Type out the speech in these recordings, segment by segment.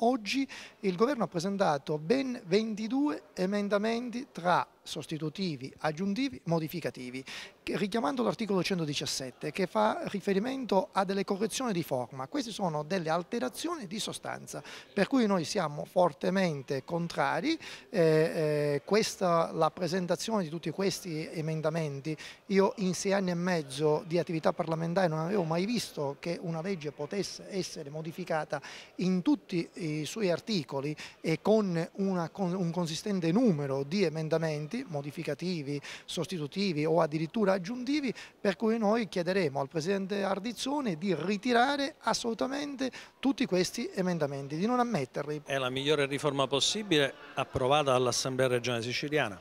Oggi il Governo ha presentato ben 22 emendamenti tra sostitutivi, aggiuntivi, modificativi, richiamando l'articolo 117 che fa riferimento a delle correzioni di forma. Queste sono delle alterazioni di sostanza, per cui noi siamo fortemente contrari. Eh, eh, questa, la presentazione di tutti questi emendamenti, io in sei anni e mezzo di attività parlamentare non avevo mai visto che una legge potesse essere modificata in tutti i suoi articoli e con, una, un consistente numero di emendamenti modificativi, sostitutivi o addirittura aggiuntivi, per cui noi chiederemo al Presidente Ardizzone di ritirare assolutamente tutti questi emendamenti, di non ammetterli. È la migliore riforma possibile approvata dall'Assemblea regionale formazione siciliana.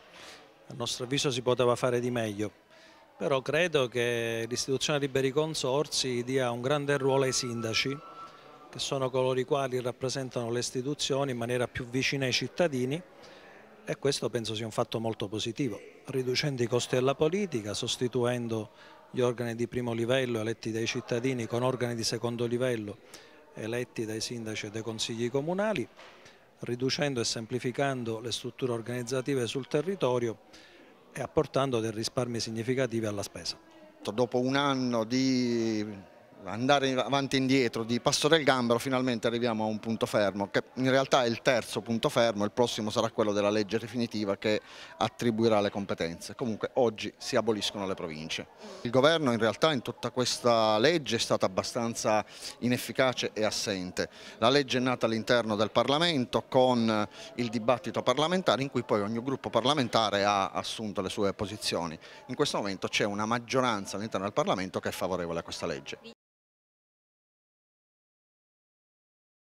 A nostro avviso si poteva fare di meglio, però credo che l'istituzione Liberi Consorsi dia un grande ruolo ai sindaci, che sono coloro i quali rappresentano le istituzioni in maniera più vicina ai cittadini e questo penso sia un fatto molto positivo, riducendo i costi della politica, sostituendo gli organi di primo livello eletti dai cittadini con organi di secondo livello eletti dai sindaci e dai consigli comunali riducendo e semplificando le strutture organizzative sul territorio e apportando dei risparmi significativi alla spesa. Dopo un anno di andare avanti e indietro di Pastorel Gambero finalmente arriviamo a un punto fermo che in realtà è il terzo punto fermo il prossimo sarà quello della legge definitiva che attribuirà le competenze comunque oggi si aboliscono le province il governo in realtà in tutta questa legge è stato abbastanza inefficace e assente la legge è nata all'interno del Parlamento con il dibattito parlamentare in cui poi ogni gruppo parlamentare ha assunto le sue posizioni in questo momento c'è una maggioranza all'interno del Parlamento che è favorevole a questa legge